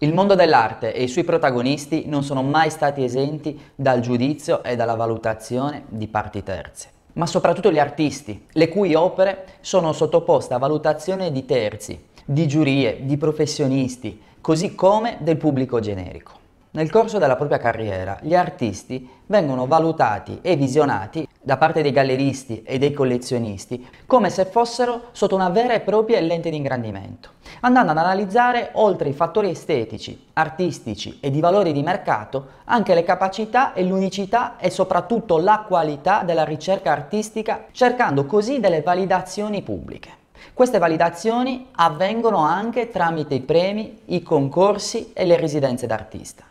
Il mondo dell'arte e i suoi protagonisti non sono mai stati esenti dal giudizio e dalla valutazione di parti terze, ma soprattutto gli artisti, le cui opere sono sottoposte a valutazione di terzi, di giurie, di professionisti, così come del pubblico generico. Nel corso della propria carriera gli artisti vengono valutati e visionati da parte dei galleristi e dei collezionisti come se fossero sotto una vera e propria lente di ingrandimento andando ad analizzare, oltre i fattori estetici, artistici e di valori di mercato, anche le capacità e l'unicità e soprattutto la qualità della ricerca artistica, cercando così delle validazioni pubbliche. Queste validazioni avvengono anche tramite i premi, i concorsi e le residenze d'artista.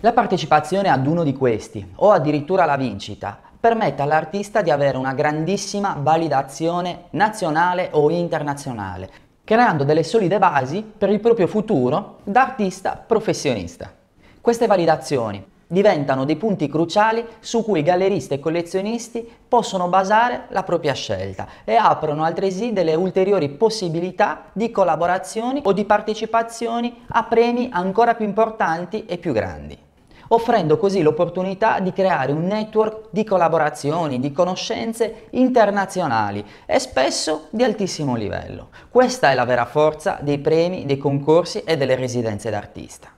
La partecipazione ad uno di questi, o addirittura la vincita, permette all'artista di avere una grandissima validazione nazionale o internazionale, creando delle solide basi per il proprio futuro da artista professionista. Queste validazioni diventano dei punti cruciali su cui galleristi e collezionisti possono basare la propria scelta e aprono altresì delle ulteriori possibilità di collaborazioni o di partecipazioni a premi ancora più importanti e più grandi offrendo così l'opportunità di creare un network di collaborazioni, di conoscenze internazionali e spesso di altissimo livello. Questa è la vera forza dei premi, dei concorsi e delle residenze d'artista.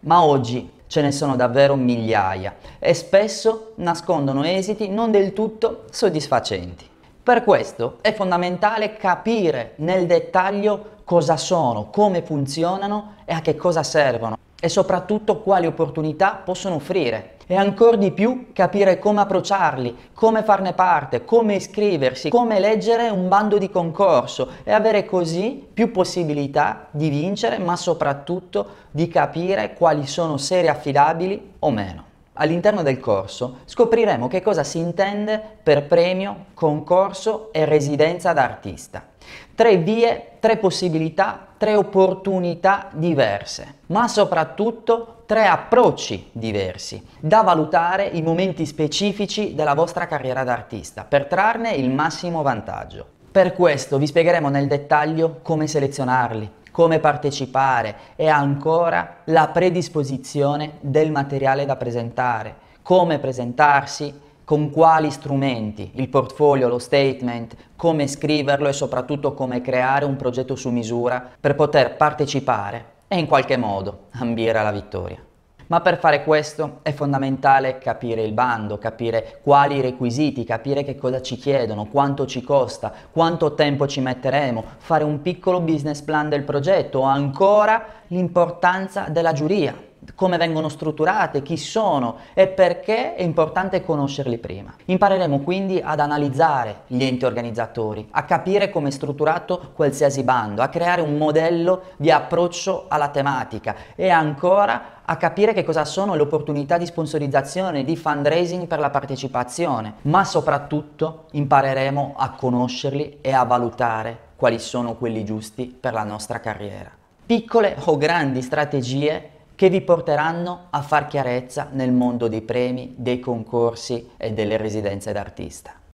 Ma oggi ce ne sono davvero migliaia e spesso nascondono esiti non del tutto soddisfacenti. Per questo è fondamentale capire nel dettaglio cosa sono, come funzionano e a che cosa servono e soprattutto quali opportunità possono offrire. E ancora di più capire come approcciarli, come farne parte, come iscriversi, come leggere un bando di concorso e avere così più possibilità di vincere ma soprattutto di capire quali sono serie affidabili o meno. All'interno del corso scopriremo che cosa si intende per premio, concorso e residenza d'artista tre vie, tre possibilità, tre opportunità diverse, ma soprattutto tre approcci diversi da valutare i momenti specifici della vostra carriera d'artista per trarne il massimo vantaggio. Per questo vi spiegheremo nel dettaglio come selezionarli, come partecipare e ancora la predisposizione del materiale da presentare, come presentarsi con quali strumenti, il portfolio, lo statement, come scriverlo e soprattutto come creare un progetto su misura per poter partecipare e in qualche modo ambire alla vittoria. Ma per fare questo è fondamentale capire il bando, capire quali requisiti, capire che cosa ci chiedono, quanto ci costa, quanto tempo ci metteremo, fare un piccolo business plan del progetto o ancora l'importanza della giuria, come vengono strutturate, chi sono e perché è importante conoscerli prima. Impareremo quindi ad analizzare gli enti organizzatori, a capire come è strutturato qualsiasi bando, a creare un modello di approccio alla tematica e ancora a capire che cosa sono le opportunità di sponsorizzazione, di fundraising per la partecipazione, ma soprattutto impareremo a conoscerli e a valutare quali sono quelli giusti per la nostra carriera. Piccole o grandi strategie che vi porteranno a far chiarezza nel mondo dei premi, dei concorsi e delle residenze d'artista.